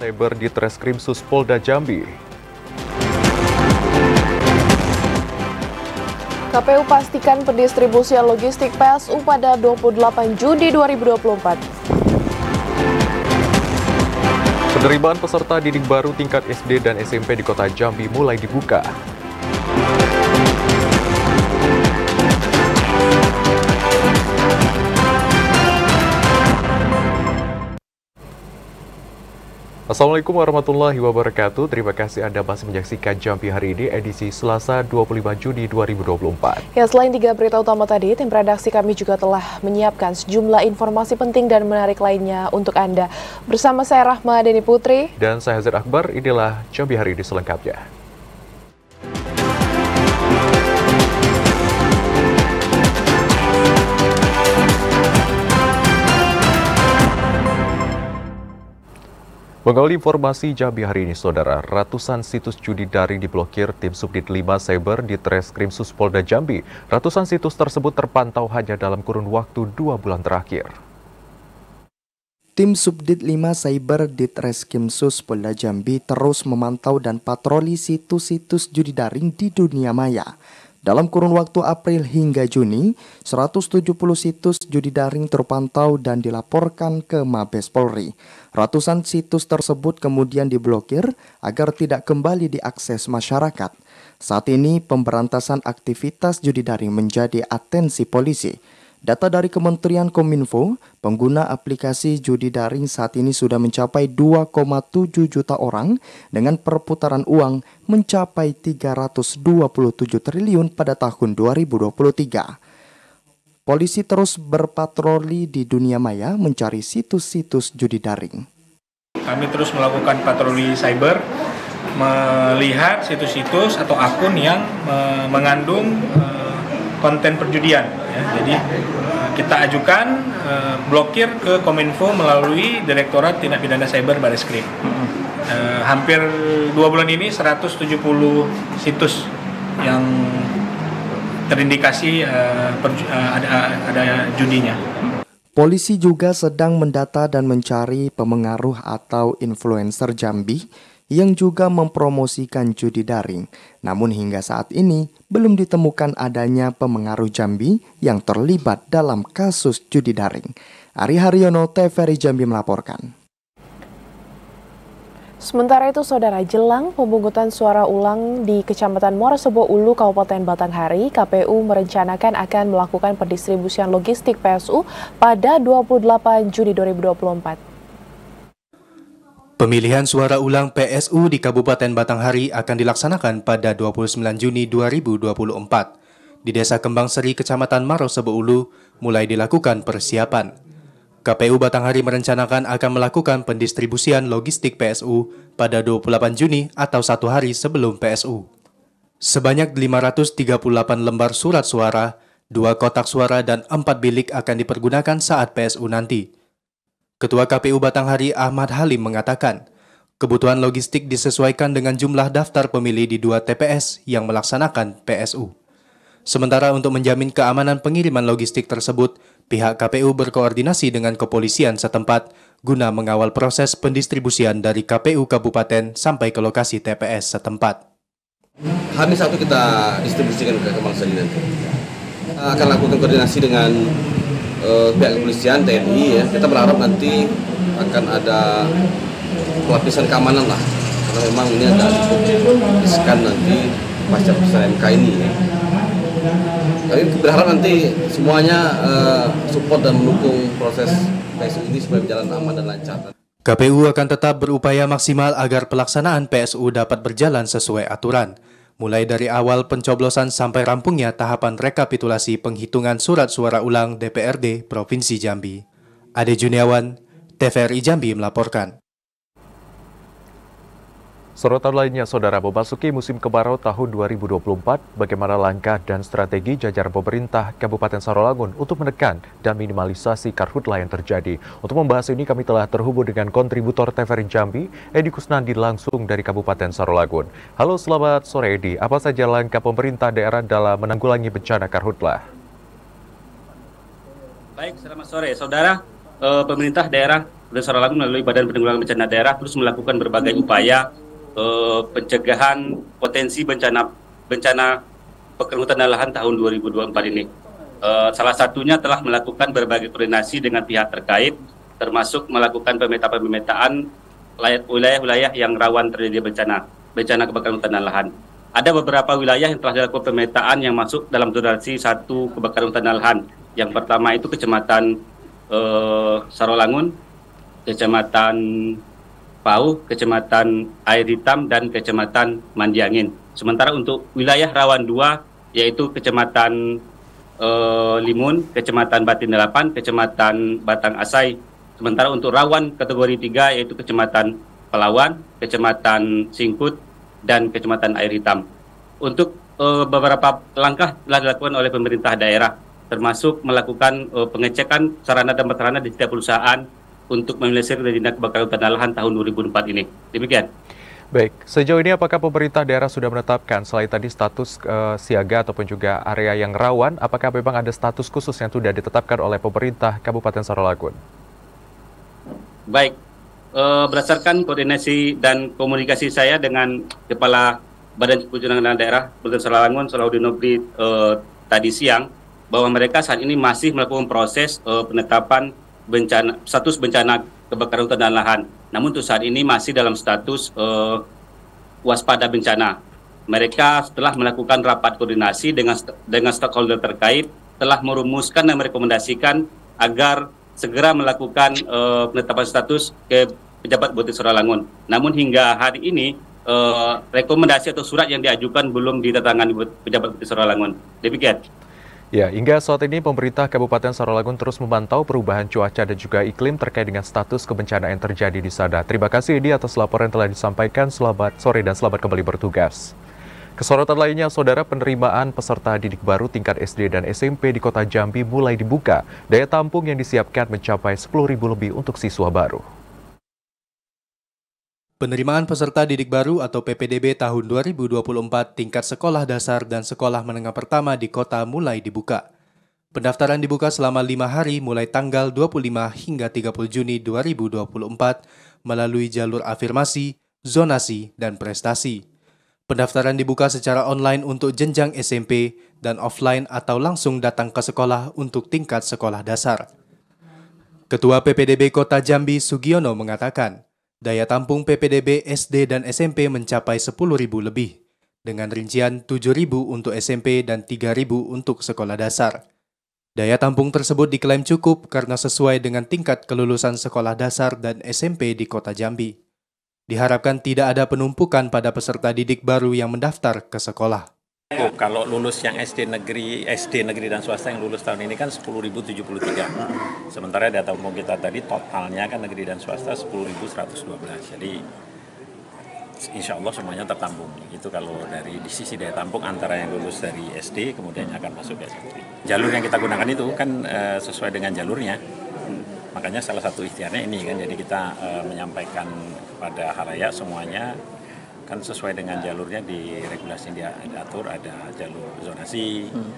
Cyber di Treskrim Suspolda Jambi. KPU pastikan pendistribusian logistik PSU pada 28 Juni 2024. Penerimaan peserta didik baru tingkat SD dan SMP di Kota Jambi mulai dibuka. Assalamualaikum warahmatullahi wabarakatuh. Terima kasih Anda masih menyaksikan Jambi hari ini edisi Selasa 25 Juni 2024. Ya, selain tiga berita utama tadi, tim redaksi kami juga telah menyiapkan sejumlah informasi penting dan menarik lainnya untuk Anda. Bersama saya Rahma Deni Putri dan saya Hazir Akbar, inilah Jambi hari ini selengkapnya. Mengawali informasi Jambi hari ini, Saudara, ratusan situs judi daring diblokir tim Subdit 5 Cyber di Treskrim Polda Jambi. Ratusan situs tersebut terpantau hanya dalam kurun waktu dua bulan terakhir. Tim Subdit 5 Cyber di Treskrim Polda Jambi terus memantau dan patroli situs-situs judi daring di dunia maya. Dalam kurun waktu April hingga Juni, 170 situs judi daring terpantau dan dilaporkan ke Mabes Polri. Ratusan situs tersebut kemudian diblokir agar tidak kembali diakses masyarakat. Saat ini, pemberantasan aktivitas judi daring menjadi atensi polisi. Data dari Kementerian Kominfo, pengguna aplikasi judi daring saat ini sudah mencapai 2,7 juta orang dengan perputaran uang mencapai 327 triliun pada tahun 2023. Polisi terus berpatroli di dunia maya mencari situs-situs judi daring. Kami terus melakukan patroli cyber melihat situs-situs atau akun yang eh, mengandung eh, konten perjudian. Ya. Jadi eh, kita ajukan uh, blokir ke Kominfo melalui Direktorat Tindak Pidana Cyber Baris Krim. Hmm. Uh, hampir dua bulan ini 170 situs yang terindikasi uh, perju- uh, ada, ada judinya. Polisi juga sedang mendata dan mencari pemengaruh atau influencer Jambi yang juga mempromosikan judi daring. Namun hingga saat ini belum ditemukan adanya pemengaruh Jambi yang terlibat dalam kasus judi daring. Ari Haryono, TVRI Jambi melaporkan. Sementara itu, Saudara Jelang pemungutan suara ulang di Kecamatan Muara Sebo Ulu, Kabupaten Batanghari, KPU merencanakan akan melakukan pendistribusian logistik PSU pada 28 Juni 2024. Pemilihan suara ulang PSU di Kabupaten Batanghari akan dilaksanakan pada 29 Juni 2024. Di Desa Kembang Seri, Kecamatan Marosebo Ulu, mulai dilakukan persiapan. KPU Batanghari merencanakan akan melakukan pendistribusian logistik PSU pada 28 Juni atau satu hari sebelum PSU. Sebanyak 538 lembar surat suara, dua kotak suara dan empat bilik akan dipergunakan saat PSU nanti. Ketua KPU Batanghari Ahmad Halim mengatakan, kebutuhan logistik disesuaikan dengan jumlah daftar pemilih di dua TPS yang melaksanakan PSU. Sementara untuk menjamin keamanan pengiriman logistik tersebut, pihak KPU berkoordinasi dengan kepolisian setempat guna mengawal proses pendistribusian dari KPU Kabupaten sampai ke lokasi TPS setempat. Habis satu kita distribusikan ke Kemang nanti. Akan lakukan koordinasi dengan uh, pihak kepolisian TNI ya kita berharap nanti akan ada pelapisan keamanan lah karena memang ini ada cukup riskan nanti pasca putusan MK ini ya. Kami berharap nanti semuanya uh, support dan mendukung proses PSU ini supaya berjalan aman dan lancar. KPU akan tetap berupaya maksimal agar pelaksanaan PSU dapat berjalan sesuai aturan. Mulai dari awal pencoblosan sampai rampungnya tahapan rekapitulasi penghitungan surat suara ulang DPRD Provinsi Jambi. Ade Juniawan, TVRI Jambi melaporkan. Sorotan lainnya, Saudara memasuki musim kemarau tahun 2024, bagaimana langkah dan strategi jajaran pemerintah Kabupaten Sarolangun untuk menekan dan minimalisasi karhutla yang terjadi. Untuk membahas ini, kami telah terhubung dengan kontributor TVRI Jambi, Edi Kusnandi langsung dari Kabupaten Sarolangun. Halo, selamat sore Edi. Apa saja langkah pemerintah daerah dalam menanggulangi bencana karhutla? Baik, selamat sore, Saudara. Eh, pemerintah daerah Kabupaten Sarolangun melalui Badan Penanggulangan Bencana Daerah terus melakukan berbagai upaya uh, pencegahan potensi bencana bencana pekerhutanan lahan tahun 2024 ini. Uh, salah satunya telah melakukan berbagai koordinasi dengan pihak terkait, termasuk melakukan pemeta-pemetaan wilayah-wilayah yang rawan terjadi bencana, bencana kebakaran hutan dan lahan. Ada beberapa wilayah yang telah dilakukan pemetaan yang masuk dalam durasi satu kebakaran hutan dan lahan. Yang pertama itu kecamatan eh, Sarolangun, kecamatan Pau, Kecamatan Air Hitam, dan Kecamatan Mandiangin. Sementara untuk wilayah Rawan 2, yaitu Kecamatan eh, Limun, Kecamatan Batin 8, Kecamatan Batang Asai. Sementara untuk Rawan kategori 3, yaitu Kecamatan Pelawan, Kecamatan Singkut, dan Kecamatan Air Hitam. Untuk eh, beberapa langkah telah dilakukan oleh pemerintah daerah, termasuk melakukan eh, pengecekan sarana dan prasarana di setiap perusahaan, untuk menyelesaikan tindak kebakaran hutan lahan tahun 2004 ini. Demikian. Baik, sejauh ini apakah pemerintah daerah sudah menetapkan selain tadi status uh, siaga ataupun juga area yang rawan, apakah memang ada status khusus yang sudah ditetapkan oleh pemerintah Kabupaten Sarolagun? Baik, uh, berdasarkan koordinasi dan komunikasi saya dengan Kepala Badan Penanggulangan Daerah Kabupaten Sorolagun, Salahuddin Nobri uh, tadi siang, bahwa mereka saat ini masih melakukan proses uh, penetapan bencana status bencana kebakaran hutan dan lahan. Namun untuk saat ini masih dalam status uh, waspada bencana. Mereka telah melakukan rapat koordinasi dengan dengan stakeholder terkait, telah merumuskan dan merekomendasikan agar segera melakukan uh, penetapan status ke pejabat Bupati Suralangun. Namun hingga hari ini uh, rekomendasi atau surat yang diajukan belum ditandatangani pejabat Bupati Suralangun. Demikian. Ya, hingga saat ini pemerintah Kabupaten Sarolangun terus memantau perubahan cuaca dan juga iklim terkait dengan status kebencanaan yang terjadi di sana. Terima kasih Edi atas laporan yang telah disampaikan. Selamat sore dan selamat kembali bertugas. Kesorotan lainnya, saudara penerimaan peserta didik baru tingkat SD dan SMP di Kota Jambi mulai dibuka. Daya tampung yang disiapkan mencapai 10.000 lebih untuk siswa baru. Penerimaan peserta didik baru atau PPDB tahun 2024 tingkat sekolah dasar dan sekolah menengah pertama di kota mulai dibuka. Pendaftaran dibuka selama lima hari mulai tanggal 25 hingga 30 Juni 2024 melalui jalur afirmasi, zonasi, dan prestasi. Pendaftaran dibuka secara online untuk jenjang SMP dan offline atau langsung datang ke sekolah untuk tingkat sekolah dasar. Ketua PPDB Kota Jambi Sugiono mengatakan, Daya tampung PPDB SD dan SMP mencapai 10.000 lebih, dengan rincian 7.000 untuk SMP dan 3.000 untuk sekolah dasar. Daya tampung tersebut diklaim cukup karena sesuai dengan tingkat kelulusan sekolah dasar dan SMP di Kota Jambi. Diharapkan tidak ada penumpukan pada peserta didik baru yang mendaftar ke sekolah. Oh, kalau lulus yang SD negeri, SD negeri dan swasta yang lulus tahun ini kan 10.073. Sementara data umum kita tadi totalnya kan negeri dan swasta 10.112. Jadi insya Allah semuanya tertampung. Itu kalau dari di sisi daya tampung antara yang lulus dari SD kemudian yang akan masuk ke SMP. Jalur yang kita gunakan itu kan e, sesuai dengan jalurnya. Makanya salah satu ikhtiarnya ini kan. Jadi kita e, menyampaikan kepada halayak semuanya kan sesuai dengan jalurnya di regulasi dia diatur ada jalur zonasi hmm.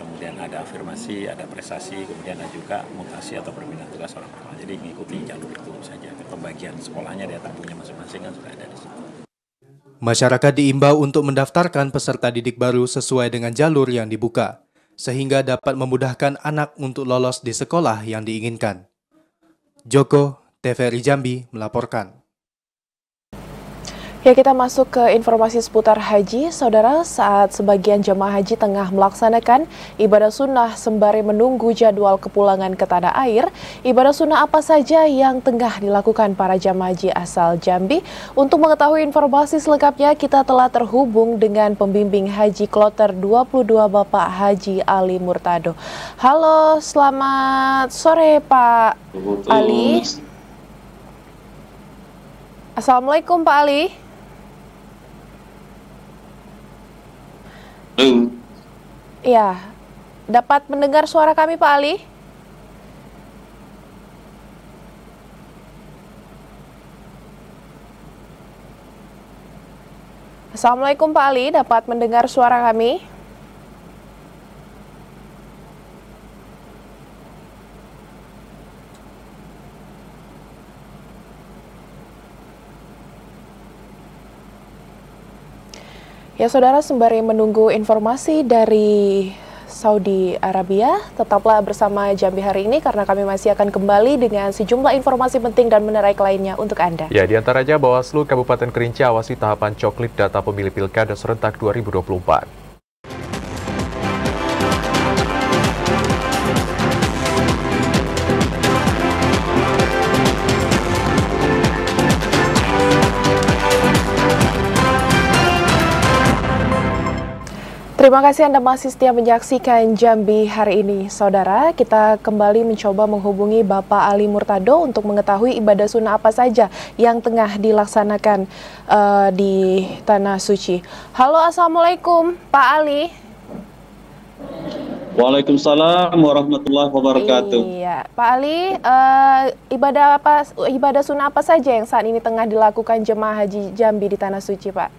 kemudian ada afirmasi ada prestasi kemudian ada juga mutasi atau perpindahan tugas orang tua jadi mengikuti jalur itu saja pembagian sekolahnya dia tanggungnya masing-masing kan sudah ada di situ Masyarakat diimbau untuk mendaftarkan peserta didik baru sesuai dengan jalur yang dibuka, sehingga dapat memudahkan anak untuk lolos di sekolah yang diinginkan. Joko, TVRI Jambi melaporkan. Ya kita masuk ke informasi seputar haji, saudara saat sebagian jemaah haji tengah melaksanakan ibadah sunnah sembari menunggu jadwal kepulangan ke tanah air, ibadah sunnah apa saja yang tengah dilakukan para jemaah haji asal Jambi? Untuk mengetahui informasi selengkapnya kita telah terhubung dengan pembimbing haji kloter 22 Bapak Haji Ali Murtado. Halo, selamat sore Pak Ali. Assalamualaikum Pak Ali. Halo. Ya, dapat mendengar suara kami Pak Ali? Assalamualaikum Pak Ali, dapat mendengar suara kami? Ya saudara sembari menunggu informasi dari Saudi Arabia, tetaplah bersama Jambi hari ini karena kami masih akan kembali dengan sejumlah informasi penting dan menarik lainnya untuk Anda. Ya, diantaranya Bawaslu Kabupaten Kerinci awasi tahapan coklit data pemilih pilkada serentak 2024. Terima kasih Anda masih setia menyaksikan Jambi hari ini. Saudara, kita kembali mencoba menghubungi Bapak Ali Murtado untuk mengetahui ibadah sunnah apa saja yang tengah dilaksanakan uh, di Tanah Suci. Halo, Assalamualaikum Pak Ali. Waalaikumsalam warahmatullahi wabarakatuh. Iya, Pak Ali, uh, ibadah apa ibadah sunnah apa saja yang saat ini tengah dilakukan jemaah haji Jambi di Tanah Suci, Pak?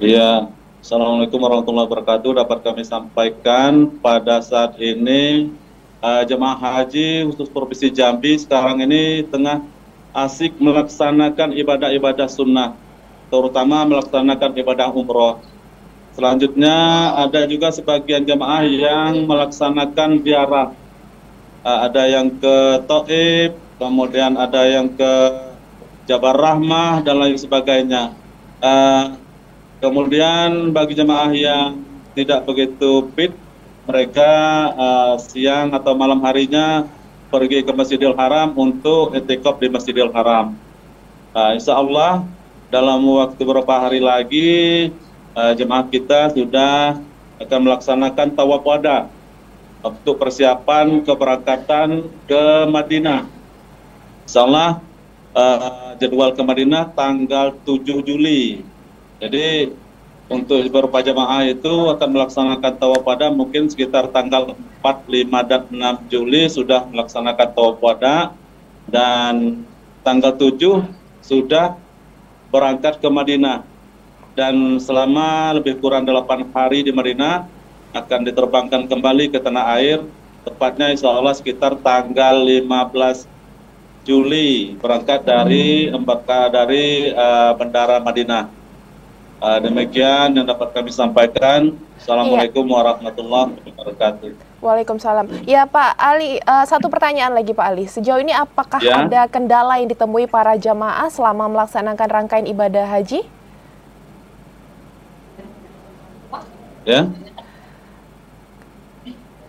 Iya, Assalamualaikum warahmatullahi wabarakatuh. Dapat kami sampaikan pada saat ini uh, jemaah haji khusus provinsi Jambi sekarang ini tengah asik melaksanakan ibadah-ibadah sunnah, terutama melaksanakan ibadah umroh. Selanjutnya ada juga sebagian jemaah yang melaksanakan ziarah. Uh, ada yang ke Taib, kemudian ada yang ke Jabar Rahmah dan lain sebagainya. Uh, Kemudian bagi jemaah yang tidak begitu fit, mereka uh, siang atau malam harinya pergi ke Masjidil Haram untuk etikop di Masjidil Haram. Uh, insya Allah dalam waktu beberapa hari lagi uh, jemaah kita sudah akan melaksanakan tawaf wada untuk persiapan keberangkatan ke Madinah. Insya Allah uh, jadwal ke Madinah tanggal 7 Juli jadi untuk beberapa jamaah itu akan melaksanakan tawaf pada mungkin sekitar tanggal 4, 5, dan 6 Juli sudah melaksanakan tawaf pada dan tanggal 7 sudah berangkat ke Madinah dan selama lebih kurang 8 hari di Madinah akan diterbangkan kembali ke tanah air tepatnya insya Allah sekitar tanggal 15 Juli berangkat dari hmm. embarka dari uh, Bandara Madinah Uh, demikian yang dapat kami sampaikan. Assalamualaikum iya. warahmatullahi wabarakatuh. Waalaikumsalam. Ya Pak Ali, uh, satu pertanyaan lagi Pak Ali. Sejauh ini apakah ya. ada kendala yang ditemui para jamaah selama melaksanakan rangkaian ibadah haji? Ya.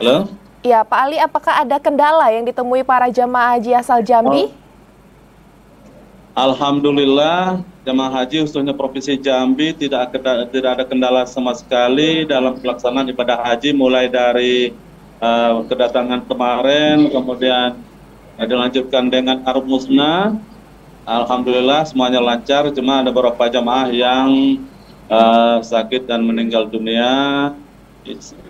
Halo? Ya Pak Ali, apakah ada kendala yang ditemui para jamaah haji asal Jambi? Oh. Alhamdulillah jemaah haji khususnya Provinsi Jambi tidak tidak ada kendala sama sekali dalam pelaksanaan ibadah haji mulai dari uh, kedatangan kemarin kemudian uh, dilanjutkan dengan Arab Musna. Alhamdulillah semuanya lancar cuma ada beberapa jemaah yang uh, sakit dan meninggal dunia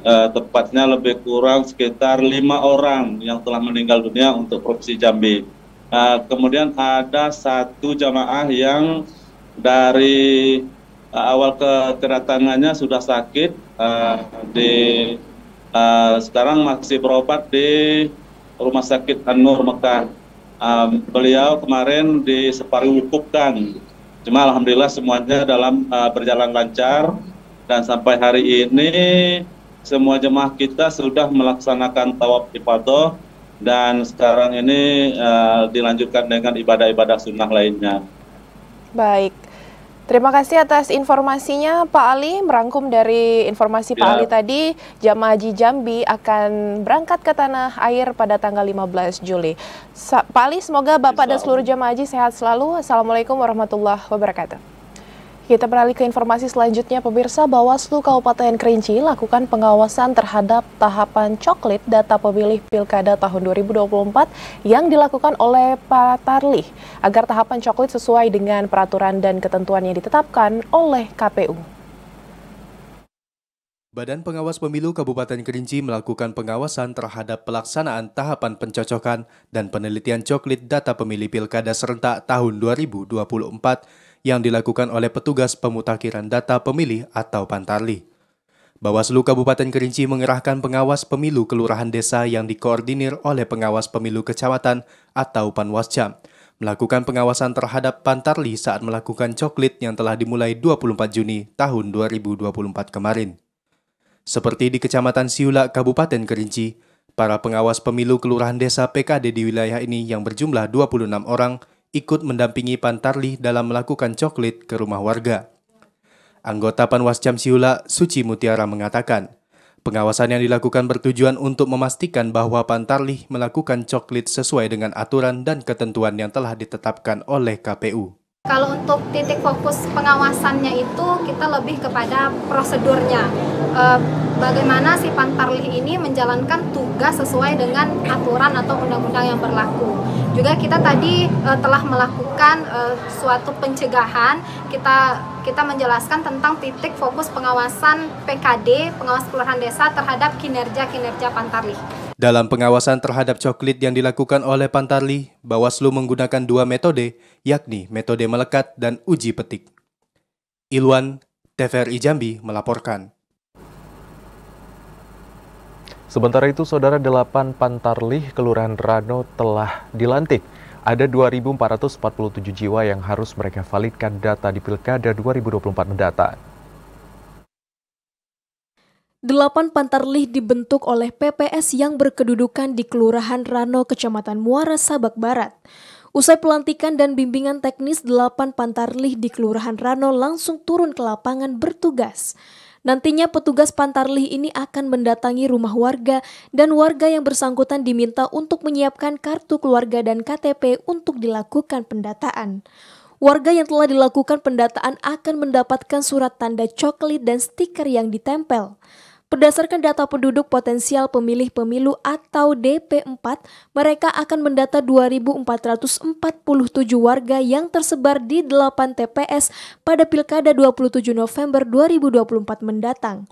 uh, tepatnya lebih kurang sekitar lima orang yang telah meninggal dunia untuk Provinsi Jambi. Uh, kemudian ada satu jamaah yang dari uh, awal kedatangannya sudah sakit uh, di uh, sekarang masih berobat di rumah sakit An-Nur Mekah. Uh, beliau kemarin wukufkan. Cuma alhamdulillah semuanya dalam uh, berjalan lancar dan sampai hari ini semua jemaah kita sudah melaksanakan tawaf ifadah dan sekarang ini uh, dilanjutkan dengan ibadah-ibadah sunnah lainnya. Baik. Terima kasih atas informasinya Pak Ali. Merangkum dari informasi ya. Pak Ali tadi, jamaah haji Jambi akan berangkat ke tanah air pada tanggal 15 Juli. Sa Pak Ali, semoga Bapak dan seluruh jamaah haji sehat selalu. Assalamualaikum warahmatullahi wabarakatuh. Kita beralih ke informasi selanjutnya, pemirsa Bawaslu Kabupaten Kerinci lakukan pengawasan terhadap tahapan coklit data pemilih Pilkada tahun 2024 yang dilakukan oleh Pak tarlih agar tahapan coklit sesuai dengan peraturan dan ketentuan yang ditetapkan oleh KPU. Badan Pengawas Pemilu Kabupaten Kerinci melakukan pengawasan terhadap pelaksanaan tahapan pencocokan dan penelitian coklit data pemilih Pilkada serentak tahun 2024 yang dilakukan oleh petugas pemutakhiran data pemilih atau Pantarli. Bawaslu Kabupaten Kerinci mengerahkan pengawas pemilu kelurahan desa yang dikoordinir oleh pengawas pemilu kecamatan atau Panwascam melakukan pengawasan terhadap Pantarli saat melakukan coklit yang telah dimulai 24 Juni tahun 2024 kemarin. Seperti di Kecamatan Siula, Kabupaten Kerinci, para pengawas pemilu kelurahan desa PKD di wilayah ini yang berjumlah 26 orang ikut mendampingi Pantarli dalam melakukan coklit ke rumah warga. Anggota Panwascam Siula, Suci Mutiara mengatakan, pengawasan yang dilakukan bertujuan untuk memastikan bahwa Pantarli melakukan coklit sesuai dengan aturan dan ketentuan yang telah ditetapkan oleh KPU. Kalau untuk titik fokus pengawasannya itu kita lebih kepada prosedurnya. E, bagaimana si Pantarli ini menjalankan tugas sesuai dengan aturan atau undang-undang yang berlaku. Juga kita tadi uh, telah melakukan uh, suatu pencegahan. Kita kita menjelaskan tentang titik fokus pengawasan PKD, pengawas kelurahan desa terhadap kinerja-kinerja pantarli Dalam pengawasan terhadap coklit yang dilakukan oleh Pantarli, Bawaslu menggunakan dua metode, yakni metode melekat dan uji petik. Ilwan, TVRI Jambi melaporkan. Sementara itu, Saudara delapan Pantarlih, Kelurahan Rano telah dilantik. Ada 2.447 jiwa yang harus mereka validkan data di Pilkada 2024 mendatang. Delapan pantarlih dibentuk oleh PPS yang berkedudukan di Kelurahan Rano, Kecamatan Muara, Sabak Barat. Usai pelantikan dan bimbingan teknis, delapan pantarlih di Kelurahan Rano langsung turun ke lapangan bertugas. Nantinya petugas Pantarlih ini akan mendatangi rumah warga dan warga yang bersangkutan diminta untuk menyiapkan kartu keluarga dan KTP untuk dilakukan pendataan. Warga yang telah dilakukan pendataan akan mendapatkan surat tanda coklit dan stiker yang ditempel. Berdasarkan data penduduk potensial pemilih pemilu atau DP4, mereka akan mendata 2.447 warga yang tersebar di 8 TPS pada Pilkada 27 November 2024 mendatang.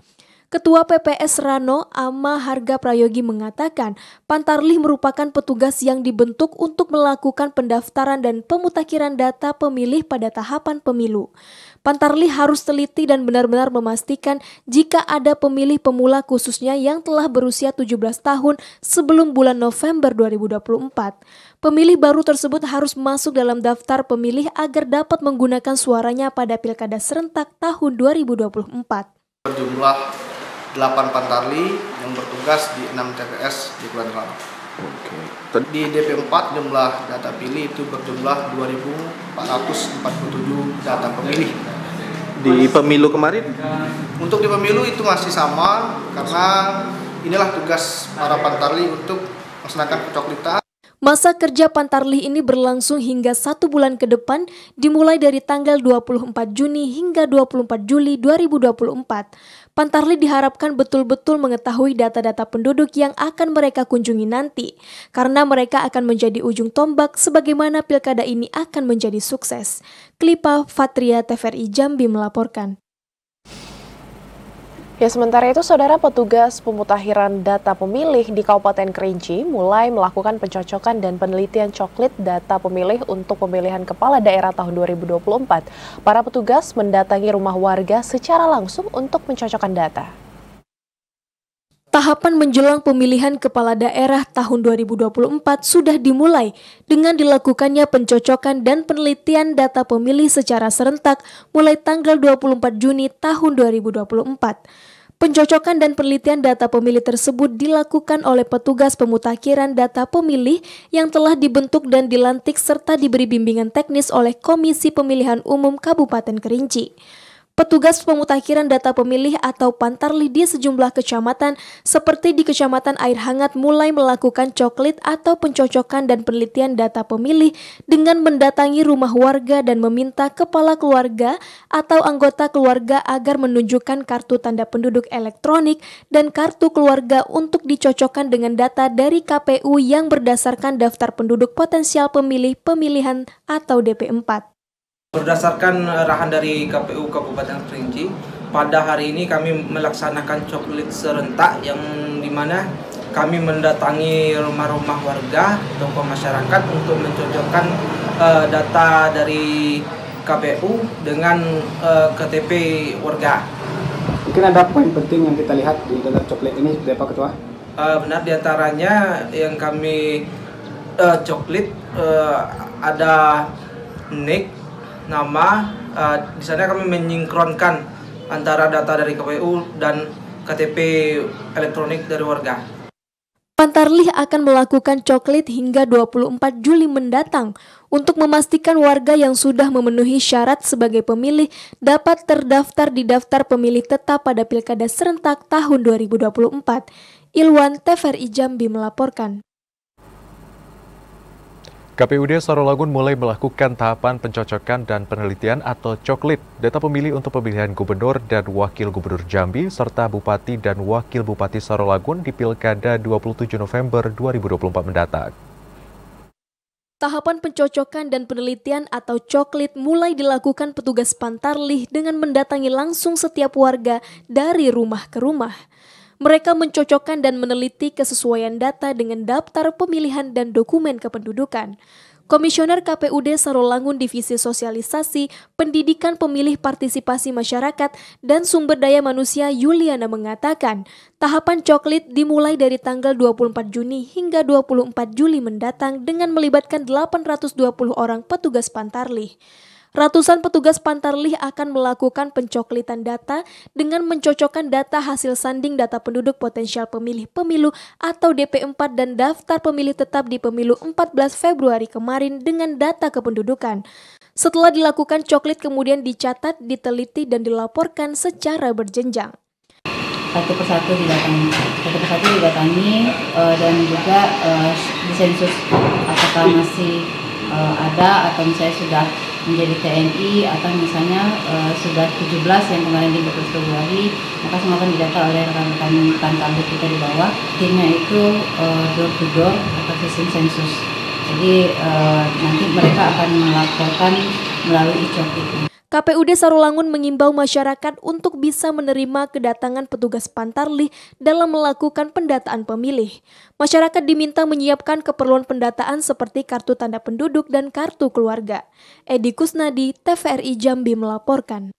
Ketua PPS Rano Ama Harga Prayogi mengatakan, Pantarlih merupakan petugas yang dibentuk untuk melakukan pendaftaran dan pemutakhiran data pemilih pada tahapan pemilu. Pantarli harus teliti dan benar-benar memastikan jika ada pemilih pemula khususnya yang telah berusia 17 tahun sebelum bulan November 2024. Pemilih baru tersebut harus masuk dalam daftar pemilih agar dapat menggunakan suaranya pada Pilkada serentak tahun 2024. Berjumlah 8 Pantarli yang bertugas di 6 TPS di Kulon Oke. Okay. Di DP4 jumlah data pilih itu berjumlah 2.447 data pemilih. Di pemilu kemarin? Untuk di pemilu itu masih sama karena inilah tugas para pantarli untuk melaksanakan pencoklitan. Masa kerja Pantarlih ini berlangsung hingga satu bulan ke depan, dimulai dari tanggal 24 Juni hingga 24 Juli 2024. Pantarli diharapkan betul-betul mengetahui data-data penduduk yang akan mereka kunjungi nanti, karena mereka akan menjadi ujung tombak sebagaimana pilkada ini akan menjadi sukses. Klipa Fatria TVRI Jambi melaporkan. Ya, sementara itu, saudara petugas pemutakhiran data pemilih di Kabupaten Kerinci mulai melakukan pencocokan dan penelitian coklit data pemilih untuk pemilihan kepala daerah tahun 2024. Para petugas mendatangi rumah warga secara langsung untuk mencocokkan data. Tahapan menjelang pemilihan kepala daerah tahun 2024 sudah dimulai dengan dilakukannya pencocokan dan penelitian data pemilih secara serentak mulai tanggal 24 Juni tahun 2024. Pencocokan dan penelitian data pemilih tersebut dilakukan oleh petugas pemutakhiran data pemilih yang telah dibentuk dan dilantik serta diberi bimbingan teknis oleh Komisi Pemilihan Umum Kabupaten Kerinci. Petugas pemutakhiran data pemilih atau Pantarli di sejumlah kecamatan seperti di Kecamatan Air Hangat mulai melakukan coklit atau pencocokan dan penelitian data pemilih dengan mendatangi rumah warga dan meminta kepala keluarga atau anggota keluarga agar menunjukkan kartu tanda penduduk elektronik dan kartu keluarga untuk dicocokkan dengan data dari KPU yang berdasarkan daftar penduduk potensial pemilih pemilihan atau DP4. Berdasarkan eh, arahan dari KPU Kabupaten Kerinci, pada hari ini kami melaksanakan coklit serentak yang dimana kami mendatangi rumah-rumah warga, tokoh masyarakat untuk mencocokkan uh, data dari KPU dengan uh, eh, KTP warga. Mungkin ada poin penting yang kita lihat di dalam coklit ini seperti ketua? Uh, benar diantaranya yang kami uh, coklit uh, ada nick nama uh, di sana kami menyinkronkan antara data dari KPU dan KTP elektronik dari warga. Pantarlih akan melakukan coklit hingga 24 Juli mendatang untuk memastikan warga yang sudah memenuhi syarat sebagai pemilih dapat terdaftar di daftar pemilih tetap pada Pilkada serentak tahun 2024. Ilwan TVRI Jambi melaporkan. KPUD Sarolangun mulai melakukan tahapan pencocokan dan penelitian atau coklit data pemilih untuk pemilihan gubernur dan wakil gubernur Jambi serta bupati dan wakil bupati Sarolangun di Pilkada 27 November 2024 mendatang. Tahapan pencocokan dan penelitian atau coklit mulai dilakukan petugas Pantarlih dengan mendatangi langsung setiap warga dari rumah ke rumah mereka mencocokkan dan meneliti kesesuaian data dengan daftar pemilihan dan dokumen kependudukan. Komisioner KPUD Sarolangun Divisi Sosialisasi, Pendidikan Pemilih Partisipasi Masyarakat, dan Sumber Daya Manusia Yuliana mengatakan, tahapan coklit dimulai dari tanggal 24 Juni hingga 24 Juli mendatang dengan melibatkan 820 orang petugas pantarlih. Ratusan petugas Pantarlih akan melakukan pencoklitan data dengan mencocokkan data hasil sanding data penduduk potensial pemilih pemilu atau DP4 dan daftar pemilih tetap di pemilu 14 Februari kemarin dengan data kependudukan. Setelah dilakukan coklit kemudian dicatat, diteliti, dan dilaporkan secara berjenjang. Satu persatu didatangi, satu persatu didatangi eh, dan juga eh, disensus apakah masih eh, ada atau misalnya sudah menjadi TNI atau misalnya uh, sudah 17 yang kemarin di Februari maka semua akan didata oleh rekan-rekan kantor kita di bawah timnya itu uh, door to door atau sistem sensus jadi uh, nanti mereka akan melaporkan melalui e-shop itu KPUD Sarulangun mengimbau masyarakat untuk bisa menerima kedatangan petugas Pantarlih dalam melakukan pendataan pemilih. Masyarakat diminta menyiapkan keperluan pendataan seperti kartu tanda penduduk dan kartu keluarga. Edi Kusnadi, TVRI Jambi melaporkan.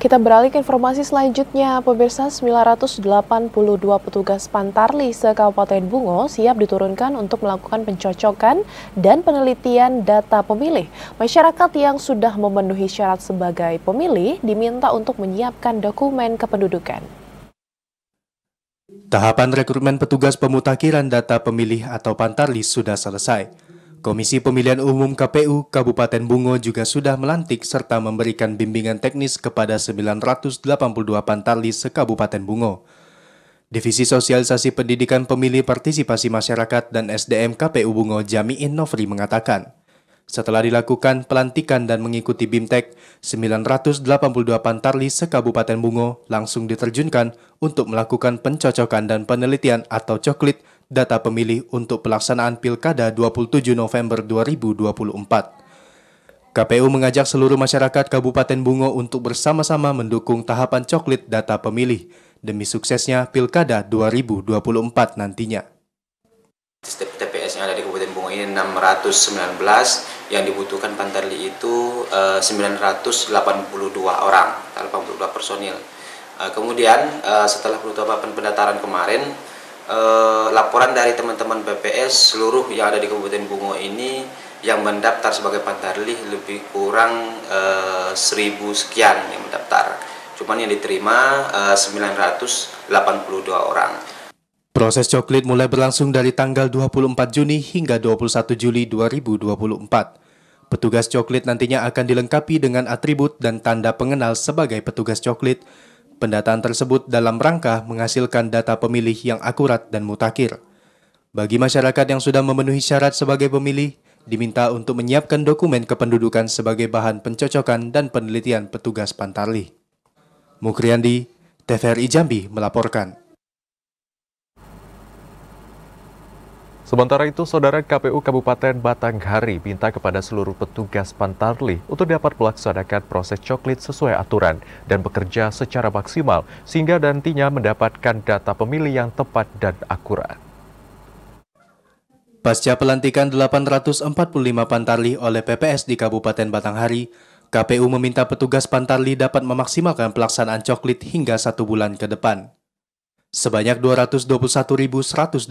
Kita beralih ke informasi selanjutnya, pemirsa 982 petugas Pantarli se-Kabupaten Bungo siap diturunkan untuk melakukan pencocokan dan penelitian data pemilih. Masyarakat yang sudah memenuhi syarat sebagai pemilih diminta untuk menyiapkan dokumen kependudukan. Tahapan rekrutmen petugas pemutakhiran data pemilih atau Pantarli sudah selesai. Komisi Pemilihan Umum KPU Kabupaten Bungo juga sudah melantik serta memberikan bimbingan teknis kepada 982 pantarli se-Kabupaten Bungo. Divisi Sosialisasi Pendidikan Pemilih Partisipasi Masyarakat dan SDM KPU Bungo Jamiin Novri mengatakan, setelah dilakukan pelantikan dan mengikuti BIMTEK, 982 pantarli se-Kabupaten Bungo langsung diterjunkan untuk melakukan pencocokan dan penelitian atau coklit data pemilih untuk pelaksanaan Pilkada 27 November 2024. KPU mengajak seluruh masyarakat Kabupaten Bungo untuk bersama-sama mendukung tahapan coklit data pemilih demi suksesnya Pilkada 2024 nantinya. Setiap TPS yang ada di Kabupaten Bungo ini 619, yang dibutuhkan Pantarli itu 982 eh, orang, 82 personil. Eh, kemudian eh, setelah penutupan pendaftaran kemarin, eh, laporan dari teman-teman BPS seluruh yang ada di Kabupaten Bungo ini yang mendaftar sebagai pantarlih lebih kurang eh, seribu sekian yang mendaftar. Cuman yang diterima eh, 982 orang. Proses coklit mulai berlangsung dari tanggal 24 Juni hingga 21 Juli 2024. Petugas coklit nantinya akan dilengkapi dengan atribut dan tanda pengenal sebagai petugas coklit Pendataan tersebut dalam rangka menghasilkan data pemilih yang akurat dan mutakhir. Bagi masyarakat yang sudah memenuhi syarat sebagai pemilih, diminta untuk menyiapkan dokumen kependudukan sebagai bahan pencocokan dan penelitian petugas Pantarli. Mukriandi, TVRI Jambi melaporkan. Sementara itu, Saudara KPU Kabupaten Batanghari minta kepada seluruh petugas Pantarli untuk dapat melaksanakan proses coklit sesuai aturan dan bekerja secara maksimal sehingga nantinya mendapatkan data pemilih yang tepat dan akurat. Pasca pelantikan 845 Pantarli oleh PPS di Kabupaten Batanghari, KPU meminta petugas Pantarli dapat memaksimalkan pelaksanaan coklit hingga satu bulan ke depan. Sebanyak 221.124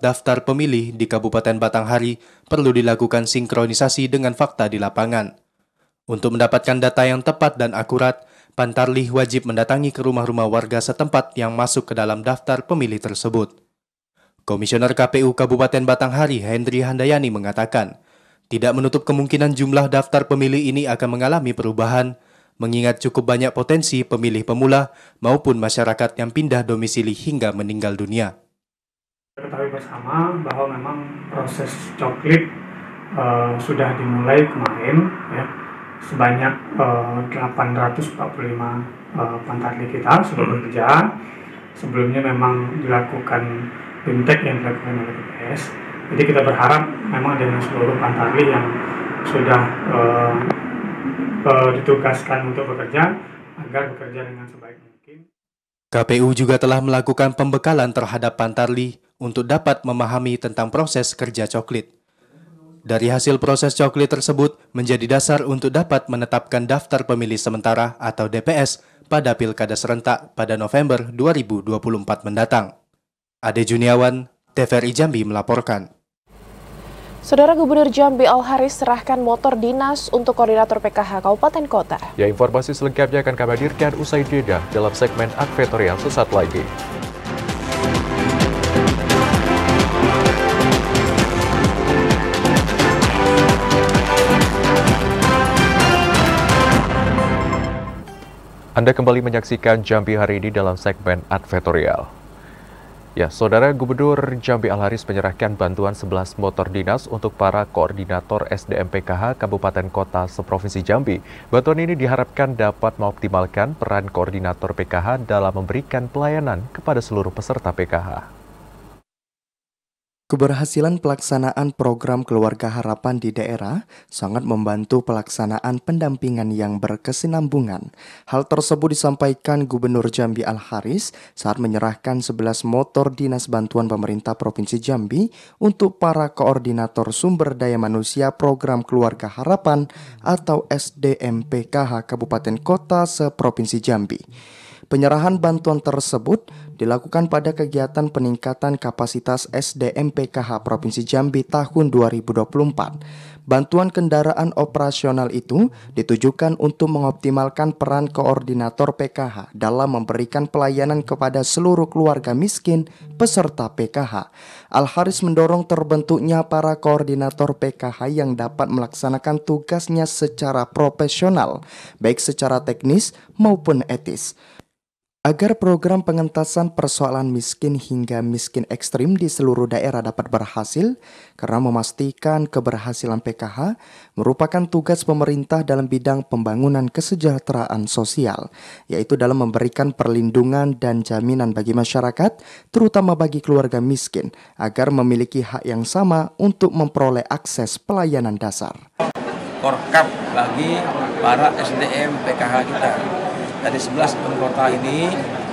daftar pemilih di Kabupaten Batanghari perlu dilakukan sinkronisasi dengan fakta di lapangan. Untuk mendapatkan data yang tepat dan akurat, Pantarlih wajib mendatangi ke rumah-rumah warga setempat yang masuk ke dalam daftar pemilih tersebut. Komisioner KPU Kabupaten Batanghari Hendri Handayani mengatakan, tidak menutup kemungkinan jumlah daftar pemilih ini akan mengalami perubahan mengingat cukup banyak potensi pemilih pemula maupun masyarakat yang pindah domisili hingga meninggal dunia. Ketahui bersama bahwa memang proses coklit e, sudah dimulai kemarin ya, sebanyak e, 845 e, pantarli kita sudah bekerja. Sebelumnya memang dilakukan bimtek yang dilakukan oleh BPS. Jadi kita berharap memang dengan seluruh pantarli yang sudah e, Eh, ditugaskan untuk bekerja agar bekerja dengan sebaik mungkin. KPU juga telah melakukan pembekalan terhadap Pantarli untuk dapat memahami tentang proses kerja coklit. Dari hasil proses coklit tersebut menjadi dasar untuk dapat menetapkan daftar pemilih sementara atau DPS pada Pilkada serentak pada November 2024 mendatang. Ade Juniawan, TVRI Jambi melaporkan. Saudara Gubernur Jambi Al Haris serahkan motor dinas untuk koordinator PKH Kabupaten Kota. Ya, informasi selengkapnya akan kami hadirkan usai jeda dalam segmen advertorial sesaat lagi. Anda kembali menyaksikan Jambi hari ini dalam segmen advertorial. Ya, Saudara Gubernur Jambi Al-Haris menyerahkan bantuan 11 motor dinas untuk para koordinator SDM PKH Kabupaten Kota Seprovinsi Jambi. Bantuan ini diharapkan dapat mengoptimalkan peran koordinator PKH dalam memberikan pelayanan kepada seluruh peserta PKH. Keberhasilan pelaksanaan program Keluarga Harapan di daerah sangat membantu pelaksanaan pendampingan yang berkesinambungan. Hal tersebut disampaikan Gubernur Jambi Al-Haris saat menyerahkan 11 motor dinas bantuan pemerintah Provinsi Jambi untuk para koordinator sumber daya manusia program Keluarga Harapan atau SDMPKH Kabupaten Kota se-Provinsi Jambi. Penyerahan bantuan tersebut dilakukan pada kegiatan peningkatan kapasitas SDM PKH Provinsi Jambi tahun 2024. Bantuan kendaraan operasional itu ditujukan untuk mengoptimalkan peran koordinator PKH dalam memberikan pelayanan kepada seluruh keluarga miskin peserta PKH. Al-Haris mendorong terbentuknya para koordinator PKH yang dapat melaksanakan tugasnya secara profesional, baik secara teknis maupun etis. Agar program pengentasan persoalan miskin hingga miskin ekstrim di seluruh daerah dapat berhasil, karena memastikan keberhasilan PKH merupakan tugas pemerintah dalam bidang pembangunan kesejahteraan sosial, yaitu dalam memberikan perlindungan dan jaminan bagi masyarakat, terutama bagi keluarga miskin, agar memiliki hak yang sama untuk memperoleh akses pelayanan dasar. Korkap bagi para SDM PKH kita dari 11 anggota ini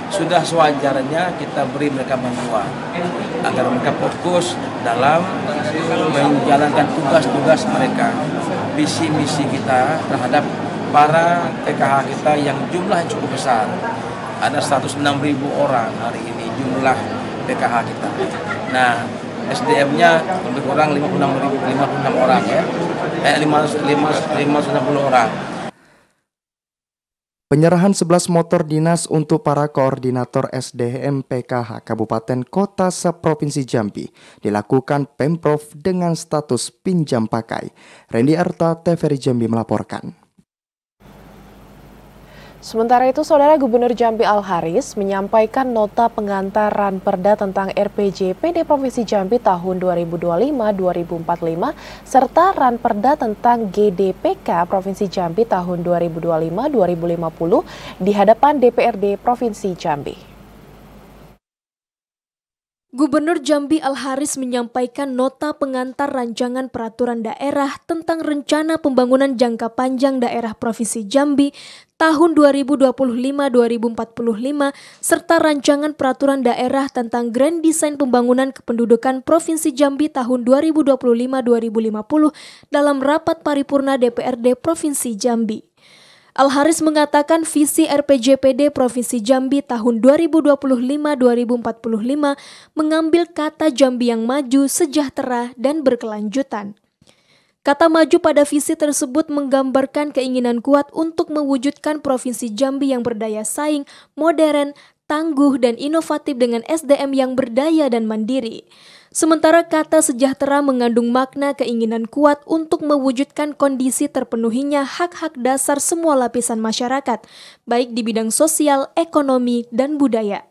sudah sewajarnya kita beri mereka bantuan agar mereka fokus dalam menjalankan tugas-tugas mereka misi-misi kita terhadap para PKH kita yang jumlah cukup besar ada 106 ribu orang hari ini jumlah PKH kita nah SDM-nya lebih kurang 56, 56 orang ya eh, 560 orang Penyerahan 11 motor dinas untuk para koordinator SDM PKH Kabupaten Kota seprovinsi Jambi dilakukan Pemprov dengan status pinjam pakai. Randy Arta, TVRI Jambi melaporkan. Sementara itu, Saudara Gubernur Jambi Al-Haris menyampaikan nota pengantaran perda tentang RPJPD Provinsi Jambi tahun 2025-2045 serta ran perda tentang GDPK Provinsi Jambi tahun 2025-2050 di hadapan DPRD Provinsi Jambi. Gubernur Jambi Al-Haris menyampaikan nota pengantar rancangan peraturan daerah tentang rencana pembangunan jangka panjang daerah Provinsi Jambi tahun 2025-2045 serta rancangan peraturan daerah tentang grand design pembangunan kependudukan Provinsi Jambi tahun 2025-2050 dalam rapat paripurna DPRD Provinsi Jambi. Al-Haris mengatakan visi RPJPD Provinsi Jambi tahun 2025-2045 mengambil kata Jambi yang maju, sejahtera, dan berkelanjutan. Kata maju pada visi tersebut menggambarkan keinginan kuat untuk mewujudkan Provinsi Jambi yang berdaya saing, modern, tangguh, dan inovatif dengan SDM yang berdaya dan mandiri. Sementara kata sejahtera mengandung makna keinginan kuat untuk mewujudkan kondisi terpenuhinya hak-hak dasar semua lapisan masyarakat, baik di bidang sosial, ekonomi, dan budaya.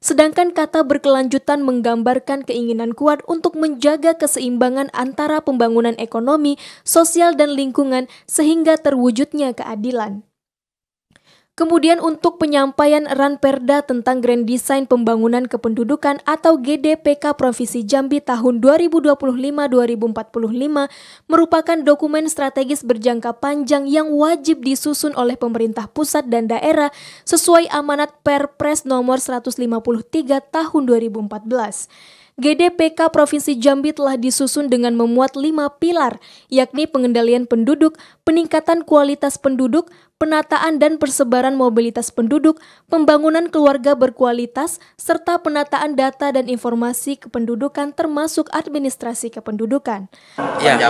Sedangkan kata berkelanjutan menggambarkan keinginan kuat untuk menjaga keseimbangan antara pembangunan ekonomi, sosial, dan lingkungan sehingga terwujudnya keadilan. Kemudian untuk penyampaian RAN Perda tentang Grand Design Pembangunan Kependudukan atau GDPK Provinsi Jambi tahun 2025-2045 merupakan dokumen strategis berjangka panjang yang wajib disusun oleh pemerintah pusat dan daerah sesuai amanat Perpres nomor 153 tahun 2014. GDPK Provinsi Jambi telah disusun dengan memuat lima pilar, yakni pengendalian penduduk, peningkatan kualitas penduduk, penataan dan persebaran mobilitas penduduk, pembangunan keluarga berkualitas, serta penataan data dan informasi kependudukan termasuk administrasi kependudukan. Ya,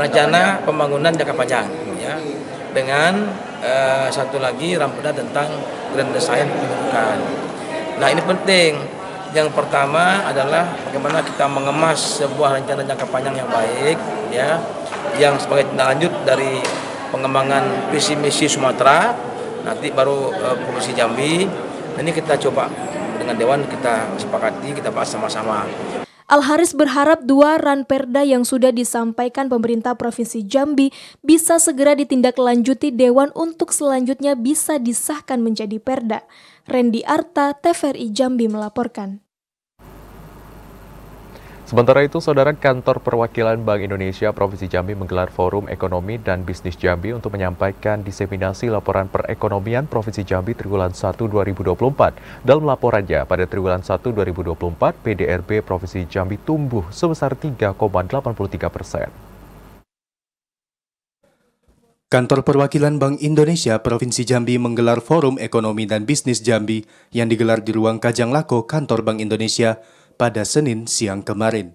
rencana pembangunan jangka panjang ya, dengan eh, satu lagi rampeda tentang grand design kependudukan. Nah ini penting, yang pertama adalah bagaimana kita mengemas sebuah rencana jangka panjang yang baik, ya, yang sebagai tindak lanjut dari pengembangan visi misi Sumatera, nanti baru e, provinsi Jambi. Ini kita coba dengan Dewan kita sepakati, kita bahas sama-sama. Al-Haris berharap dua ranperda yang sudah disampaikan pemerintah Provinsi Jambi bisa segera ditindaklanjuti Dewan untuk selanjutnya bisa disahkan menjadi perda. Randy Arta, TVRI Jambi melaporkan. Sementara itu, Saudara Kantor Perwakilan Bank Indonesia Provinsi Jambi menggelar Forum Ekonomi dan Bisnis Jambi untuk menyampaikan diseminasi laporan perekonomian Provinsi Jambi Triwulan 1 2024. Dalam laporannya, pada Triwulan 1 2024, PDRB Provinsi Jambi tumbuh sebesar 3,83 persen. Kantor Perwakilan Bank Indonesia Provinsi Jambi menggelar Forum Ekonomi dan Bisnis Jambi yang digelar di Ruang Kajang Lako Kantor Bank Indonesia pada Senin siang kemarin.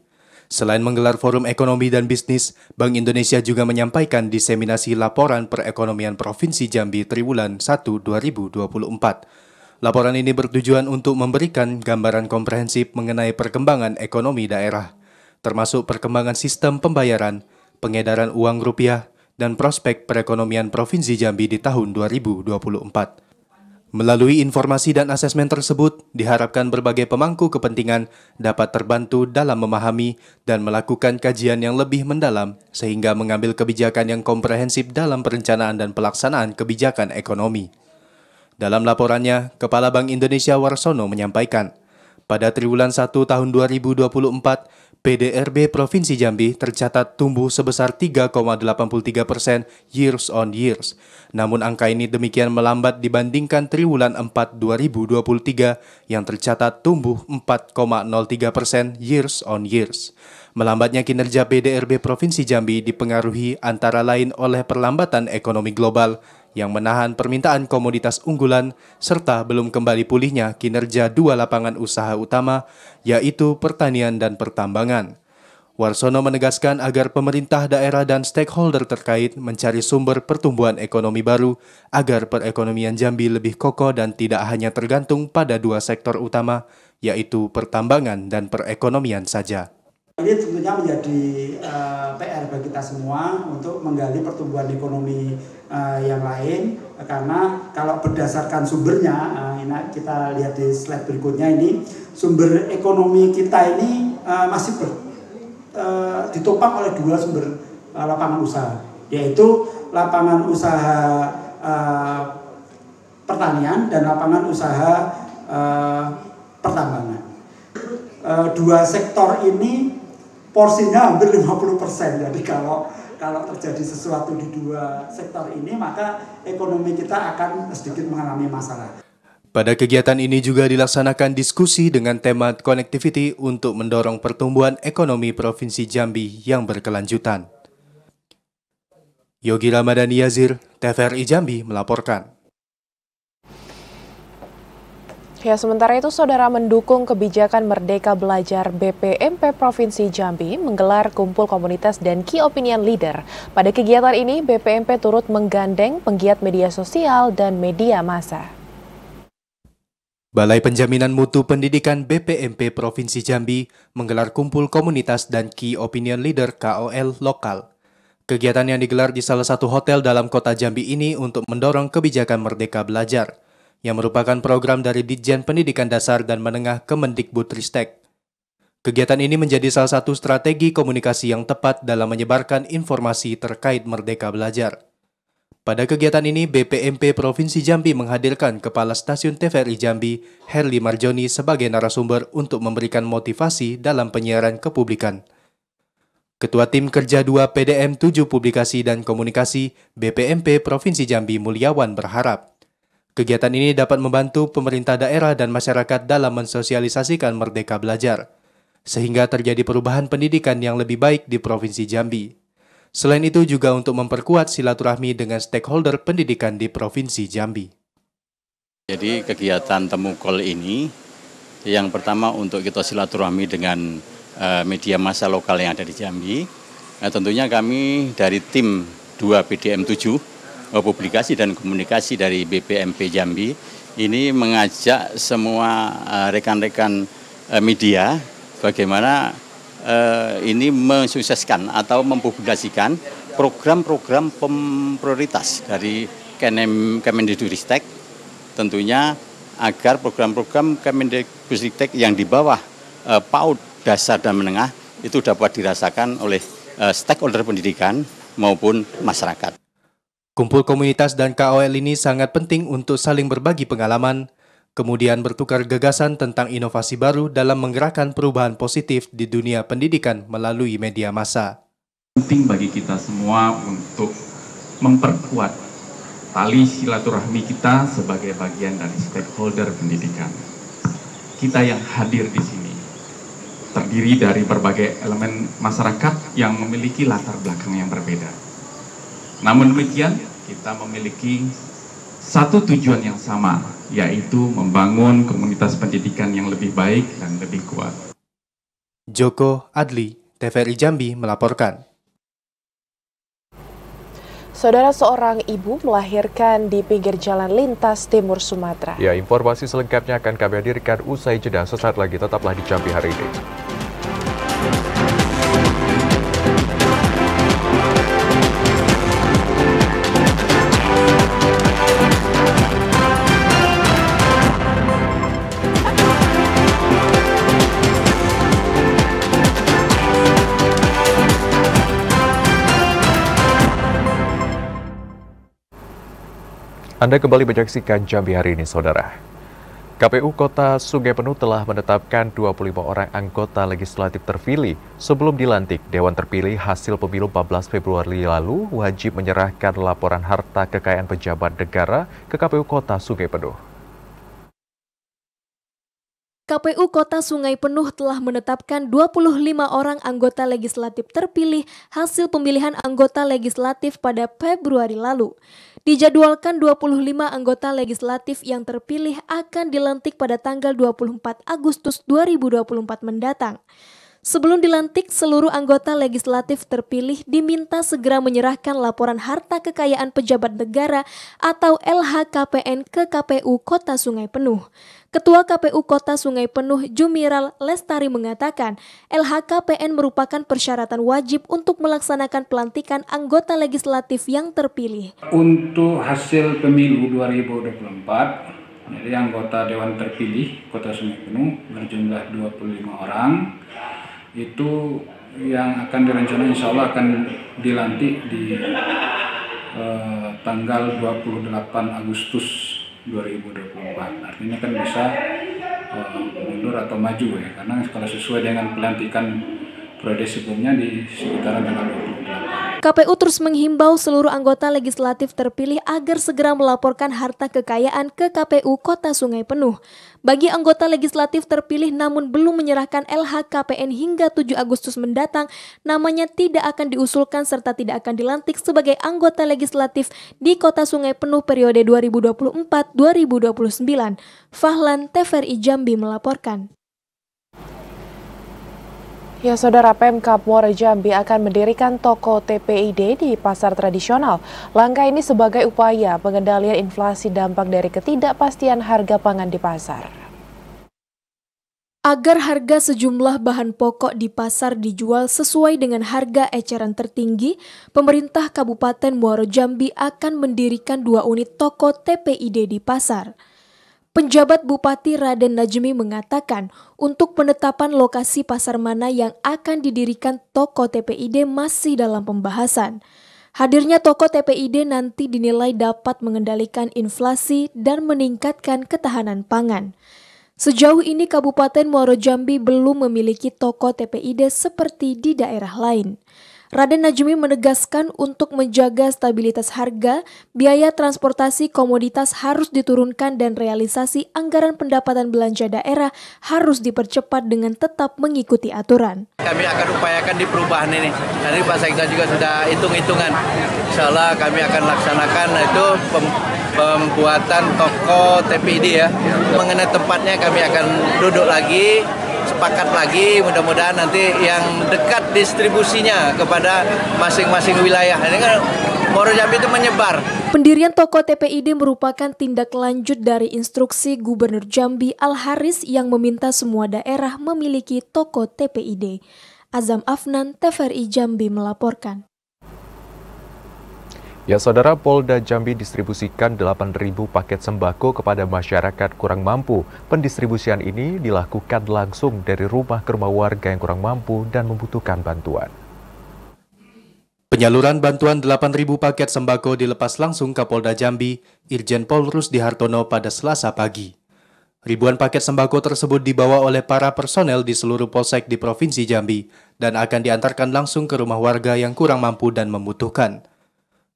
Selain menggelar forum ekonomi dan bisnis, Bank Indonesia juga menyampaikan diseminasi laporan perekonomian Provinsi Jambi triwulan 1 2024. Laporan ini bertujuan untuk memberikan gambaran komprehensif mengenai perkembangan ekonomi daerah, termasuk perkembangan sistem pembayaran, pengedaran uang rupiah, dan prospek perekonomian Provinsi Jambi di tahun 2024. Melalui informasi dan asesmen tersebut, diharapkan berbagai pemangku kepentingan dapat terbantu dalam memahami dan melakukan kajian yang lebih mendalam, sehingga mengambil kebijakan yang komprehensif dalam perencanaan dan pelaksanaan kebijakan ekonomi. Dalam laporannya, Kepala Bank Indonesia Warsono menyampaikan, pada triwulan 1 tahun 2024, PDRB Provinsi Jambi tercatat tumbuh sebesar 3,83 persen years on years. Namun angka ini demikian melambat dibandingkan triwulan 4 2023 yang tercatat tumbuh 4,03 persen years on years. Melambatnya kinerja PDRB Provinsi Jambi dipengaruhi antara lain oleh perlambatan ekonomi global, yang menahan permintaan komoditas unggulan serta belum kembali pulihnya kinerja dua lapangan usaha utama, yaitu pertanian dan pertambangan. Warsono menegaskan agar pemerintah daerah dan stakeholder terkait mencari sumber pertumbuhan ekonomi baru agar perekonomian Jambi lebih kokoh dan tidak hanya tergantung pada dua sektor utama, yaitu pertambangan dan perekonomian saja. Ini tentunya menjadi uh, eh, PR bagi kita semua untuk menggali pertumbuhan ekonomi uh, yang lain karena kalau berdasarkan sumbernya uh, ini kita lihat di slide berikutnya ini sumber ekonomi kita ini uh, masih ber, uh, ditopang oleh dua sumber uh, lapangan usaha yaitu lapangan usaha uh, pertanian dan lapangan usaha uh, pertambangan. dua sektor ini porsinya hampir 50%. Jadi kalau kalau terjadi sesuatu di dua sektor ini maka ekonomi kita akan sedikit mengalami masalah. Pada kegiatan ini juga dilaksanakan diskusi dengan tema connectivity untuk mendorong pertumbuhan ekonomi Provinsi Jambi yang berkelanjutan. Yogi Ramadhani Yazir, TVRI Jambi melaporkan. Ya, sementara itu saudara mendukung kebijakan Merdeka Belajar BPMP Provinsi Jambi menggelar kumpul komunitas dan key opinion leader. Pada kegiatan ini, BPMP turut menggandeng penggiat media sosial dan media massa. Balai Penjaminan Mutu Pendidikan BPMP Provinsi Jambi menggelar kumpul komunitas dan key opinion leader KOL lokal. Kegiatan yang digelar di salah satu hotel dalam kota Jambi ini untuk mendorong kebijakan Merdeka Belajar – yang merupakan program dari Ditjen Pendidikan Dasar dan Menengah Kemendikbudristek. Kegiatan ini menjadi salah satu strategi komunikasi yang tepat dalam menyebarkan informasi terkait Merdeka Belajar. Pada kegiatan ini, BPMP Provinsi Jambi menghadirkan Kepala Stasiun TVRI Jambi, Herli Marjoni sebagai narasumber untuk memberikan motivasi dalam penyiaran kepublikan. Ketua Tim Kerja 2 PDM 7 Publikasi dan Komunikasi BPMP Provinsi Jambi Mulyawan berharap Kegiatan ini dapat membantu pemerintah daerah dan masyarakat dalam mensosialisasikan Merdeka Belajar, sehingga terjadi perubahan pendidikan yang lebih baik di Provinsi Jambi. Selain itu juga untuk memperkuat silaturahmi dengan stakeholder pendidikan di Provinsi Jambi. Jadi kegiatan temu kol ini yang pertama untuk kita silaturahmi dengan eh, media massa lokal yang ada di Jambi. Nah, tentunya kami dari tim 2 PDM 7 Eh, publikasi dan komunikasi dari BPMP Jambi ini mengajak semua eh, rekan-rekan eh, media bagaimana ini mensukseskan atau mempublikasikan program-program prioritas dari Kemendikbudristek tentunya agar program-program Kemendikbudristek yang di bawah PAUD dasar dan menengah itu dapat dirasakan oleh stakeholder pendidikan maupun masyarakat. Kumpul komunitas dan KOL ini sangat penting untuk saling berbagi pengalaman, kemudian bertukar gagasan tentang inovasi baru dalam menggerakkan perubahan positif di dunia pendidikan melalui media massa. Penting bagi kita semua untuk memperkuat tali silaturahmi kita sebagai bagian dari stakeholder pendidikan. Kita yang hadir di sini terdiri dari berbagai elemen masyarakat yang memiliki latar belakang yang berbeda. Namun demikian, kita memiliki satu tujuan yang sama, yaitu membangun komunitas pendidikan yang lebih baik dan lebih kuat. Joko Adli, TVRI Jambi melaporkan. Saudara seorang ibu melahirkan di pinggir jalan lintas timur Sumatera. Ya, informasi selengkapnya akan kami hadirkan usai jeda sesaat lagi. Tetaplah di Jambi hari ini. Anda kembali menyaksikan Jambi hari ini, Saudara. KPU Kota Sungai Penuh telah menetapkan 25 orang anggota legislatif terpilih sebelum dilantik. Dewan terpilih hasil pemilu 14 Februari lalu wajib menyerahkan laporan harta kekayaan pejabat negara ke KPU Kota Sungai Penuh. KPU Kota Sungai Penuh telah menetapkan 25 orang anggota legislatif terpilih hasil pemilihan anggota legislatif pada Februari lalu. Dijadwalkan 25 anggota legislatif yang terpilih akan dilantik pada tanggal 24 Agustus 2024 mendatang. Sebelum dilantik, seluruh anggota legislatif terpilih diminta segera menyerahkan laporan harta kekayaan pejabat negara atau LHKPN ke KPU Kota Sungai Penuh. Ketua KPU Kota Sungai Penuh Jumiral Lestari mengatakan, LHKPN merupakan persyaratan wajib untuk melaksanakan pelantikan anggota legislatif yang terpilih. Untuk hasil pemilu 2024, jadi anggota Dewan terpilih Kota Sungai Penuh berjumlah 25 orang itu yang akan direncana insya Allah akan dilantik di eh, tanggal 28 Agustus 2024 artinya kan bisa uh, mundur atau maju ya karena kalau sesuai dengan pelantikan periode sebelumnya di sekitaran tanggal KPU terus menghimbau seluruh anggota legislatif terpilih agar segera melaporkan harta kekayaan ke KPU Kota Sungai Penuh. Bagi anggota legislatif terpilih namun belum menyerahkan LHKPN hingga 7 Agustus mendatang, namanya tidak akan diusulkan serta tidak akan dilantik sebagai anggota legislatif di Kota Sungai Penuh periode 2024-2029. Fahlan TVRI Jambi melaporkan. Ya, Saudara Pemkap Muara Jambi akan mendirikan toko TPID di pasar tradisional. Langkah ini sebagai upaya pengendalian inflasi dampak dari ketidakpastian harga pangan di pasar. Agar harga sejumlah bahan pokok di pasar dijual sesuai dengan harga eceran tertinggi, pemerintah Kabupaten Muara Jambi akan mendirikan dua unit toko TPID di pasar. Penjabat Bupati Raden Najmi mengatakan untuk penetapan lokasi pasar mana yang akan didirikan toko TPID masih dalam pembahasan. Hadirnya toko TPID nanti dinilai dapat mengendalikan inflasi dan meningkatkan ketahanan pangan. Sejauh ini Kabupaten Muaro Jambi belum memiliki toko TPID seperti di daerah lain. Raden Najmi menegaskan untuk menjaga stabilitas harga, biaya transportasi komoditas harus diturunkan dan realisasi anggaran pendapatan belanja daerah harus dipercepat dengan tetap mengikuti aturan. Kami akan upayakan di perubahan ini. Nanti Pak Sekda juga sudah hitung-hitungan. Insya Allah kami akan laksanakan itu pem pembuatan toko TPD ya. Mengenai tempatnya kami akan duduk lagi sepakat lagi mudah-mudahan nanti yang dekat distribusinya kepada masing-masing wilayah ini kan Moro Jambi itu menyebar Pendirian toko TPID merupakan tindak lanjut dari instruksi Gubernur Jambi Al-Haris yang meminta semua daerah memiliki toko TPID. Azam Afnan, TVRI Jambi melaporkan. Ya, Saudara Polda Jambi distribusikan 8.000 paket sembako kepada masyarakat kurang mampu. Pendistribusian ini dilakukan langsung dari rumah ke rumah warga yang kurang mampu dan membutuhkan bantuan. Penyaluran bantuan 8.000 paket sembako dilepas langsung ke Polda Jambi, Irjen Pol Rusdi Hartono pada Selasa pagi. Ribuan paket sembako tersebut dibawa oleh para personel di seluruh polsek di Provinsi Jambi dan akan diantarkan langsung ke rumah warga yang kurang mampu dan membutuhkan.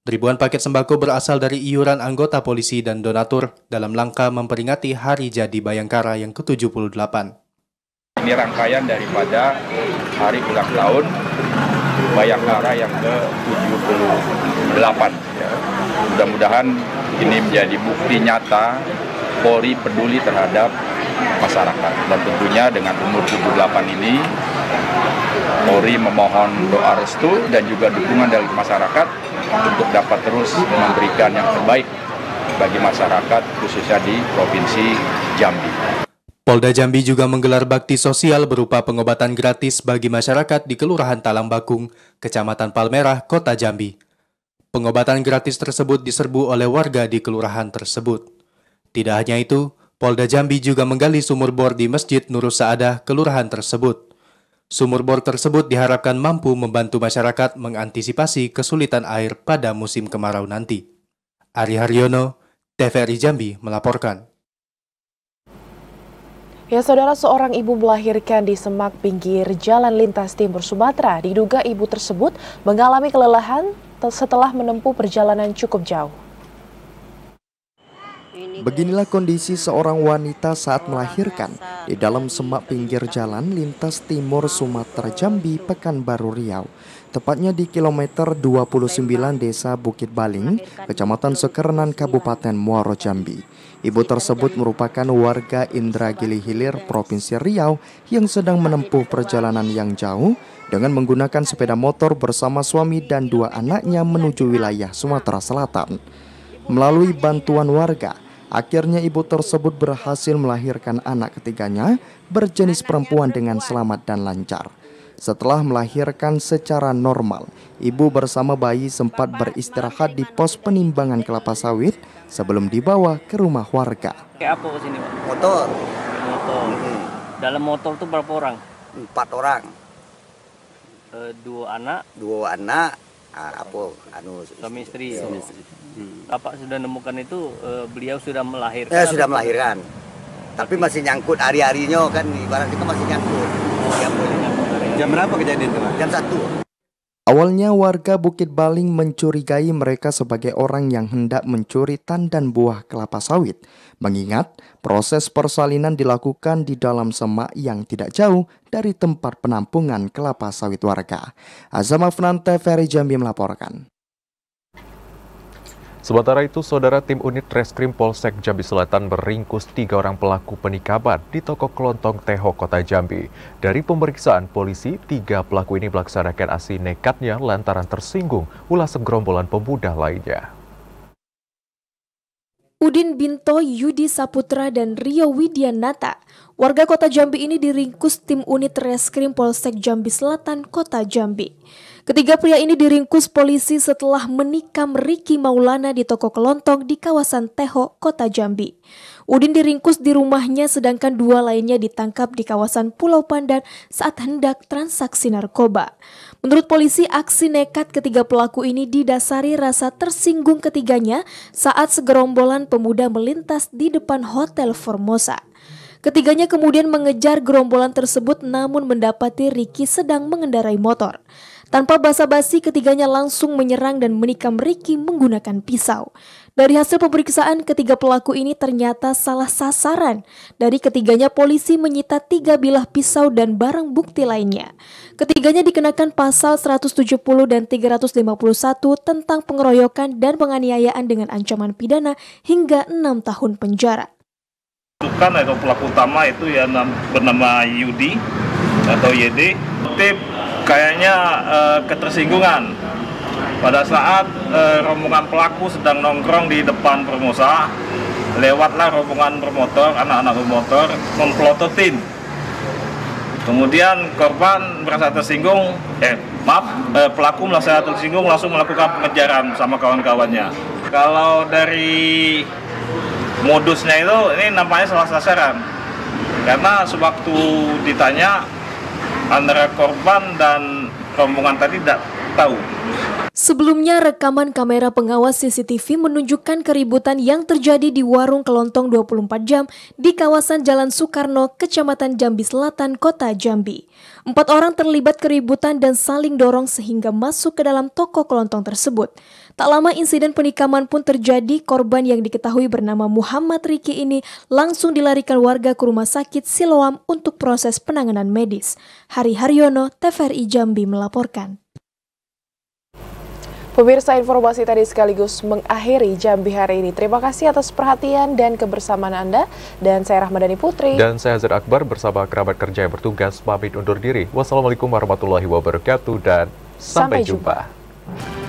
Ribuan paket sembako berasal dari iuran anggota polisi dan donatur dalam langkah memperingati Hari Jadi Bayangkara yang ke-78. Ini rangkaian daripada hari ulang tahun Bayangkara yang ke-78. Ya. Mudah-mudahan ini menjadi bukti nyata Polri peduli terhadap masyarakat. Dan tentunya dengan umur 78 ini, Polri memohon doa restu dan juga dukungan dari masyarakat untuk dapat terus memberikan yang terbaik bagi masyarakat khususnya di Provinsi Jambi. Polda Jambi juga menggelar bakti sosial berupa pengobatan gratis bagi masyarakat di Kelurahan Talang Bakung, Kecamatan Palmerah, Kota Jambi. Pengobatan gratis tersebut diserbu oleh warga di kelurahan tersebut. Tidak hanya itu, Polda Jambi juga menggali sumur bor di Masjid Nurus Saadah, Kelurahan tersebut. Sumur bor tersebut diharapkan mampu membantu masyarakat mengantisipasi kesulitan air pada musim kemarau nanti. Ari Haryono, TVRI Jambi melaporkan. Ya, saudara seorang ibu melahirkan di semak pinggir jalan lintas timur Sumatera. Diduga ibu tersebut mengalami kelelahan setelah menempuh perjalanan cukup jauh. Beginilah kondisi seorang wanita saat melahirkan di dalam semak pinggir jalan lintas timur Sumatera Jambi, Pekanbaru Riau. Tepatnya di kilometer 29 Desa Bukit Baling, Kecamatan Sekernan, Kabupaten Muaro Jambi. Ibu tersebut merupakan warga Indragili Hilir, Provinsi Riau yang sedang menempuh perjalanan yang jauh dengan menggunakan sepeda motor bersama suami dan dua anaknya menuju wilayah Sumatera Selatan melalui bantuan warga. Akhirnya ibu tersebut berhasil melahirkan anak ketiganya berjenis perempuan dengan selamat dan lancar. Setelah melahirkan secara normal, ibu bersama bayi sempat beristirahat di pos penimbangan kelapa sawit sebelum dibawa ke rumah warga. Kayak apa ke sini, Pak? Motor. Motor. Hmm. Dalam motor itu berapa orang? Empat orang. E, dua anak. Dua anak, uh, apa anu suami istri. Suami oh. istri. Hmm. Bapak sudah nemukan itu uh, beliau sudah melahirkan. Ya, sudah melahirkan. Tapi masih nyangkut hari-harinya kan ibarat kita masih nyangkut. Oh, iya, jam berapa kejadian itu? Jam satu Awalnya warga Bukit Baling mencurigai mereka sebagai orang yang hendak mencuri tandan buah kelapa sawit, mengingat proses persalinan dilakukan di dalam semak yang tidak jauh dari tempat penampungan kelapa sawit warga. Azam Afnan Ferry Jambi melaporkan. Sementara itu, saudara tim unit reskrim Polsek Jambi Selatan meringkus tiga orang pelaku penikaban di toko kelontong Teho, Kota Jambi. Dari pemeriksaan polisi, tiga pelaku ini melaksanakan aksi nekatnya lantaran tersinggung ulah segerombolan pemuda lainnya. Udin Binto, Yudi Saputra, dan Rio Widianata. Warga kota Jambi ini diringkus tim unit reskrim Polsek Jambi Selatan, kota Jambi. Ketiga pria ini diringkus polisi setelah menikam Riki Maulana di toko kelontong di kawasan Teho, Kota Jambi. Udin diringkus di rumahnya sedangkan dua lainnya ditangkap di kawasan Pulau Pandan saat hendak transaksi narkoba. Menurut polisi, aksi nekat ketiga pelaku ini didasari rasa tersinggung ketiganya saat segerombolan pemuda melintas di depan Hotel Formosa. Ketiganya kemudian mengejar gerombolan tersebut namun mendapati Riki sedang mengendarai motor. Tanpa basa-basi, ketiganya langsung menyerang dan menikam Ricky menggunakan pisau. Dari hasil pemeriksaan, ketiga pelaku ini ternyata salah sasaran. Dari ketiganya, polisi menyita tiga bilah pisau dan barang bukti lainnya. Ketiganya dikenakan pasal 170 dan 351 tentang pengeroyokan dan penganiayaan dengan ancaman pidana hingga enam tahun penjara. Bukan atau pelaku utama itu ya bernama Yudi atau YD kayaknya e, ketersinggungan pada saat e, rombongan pelaku sedang nongkrong di depan permusa lewatlah rombongan bermotor anak-anak bermotor memplototin, kemudian korban merasa tersinggung eh maaf e, pelaku merasa tersinggung langsung melakukan pengejaran sama kawan-kawannya kalau dari modusnya itu ini nampaknya salah sasaran karena sewaktu ditanya antara korban dan rombongan tadi tidak tahu. Sebelumnya, rekaman kamera pengawas CCTV menunjukkan keributan yang terjadi di warung kelontong 24 jam di kawasan Jalan Soekarno, Kecamatan Jambi Selatan, Kota Jambi. Empat orang terlibat keributan dan saling dorong sehingga masuk ke dalam toko kelontong tersebut. Tak lama insiden penikaman pun terjadi, korban yang diketahui bernama Muhammad Riki ini langsung dilarikan warga ke rumah sakit Siloam untuk proses penanganan medis. Hari Haryono, TVRI Jambi melaporkan. Pemirsa informasi tadi sekaligus mengakhiri jam Jambi hari ini. Terima kasih atas perhatian dan kebersamaan Anda. Dan saya Rahmadani Putri. Dan saya Hazir Akbar bersama kerabat kerja yang bertugas pamit undur diri. Wassalamualaikum warahmatullahi wabarakatuh dan sampai, sampai jumpa. jumpa.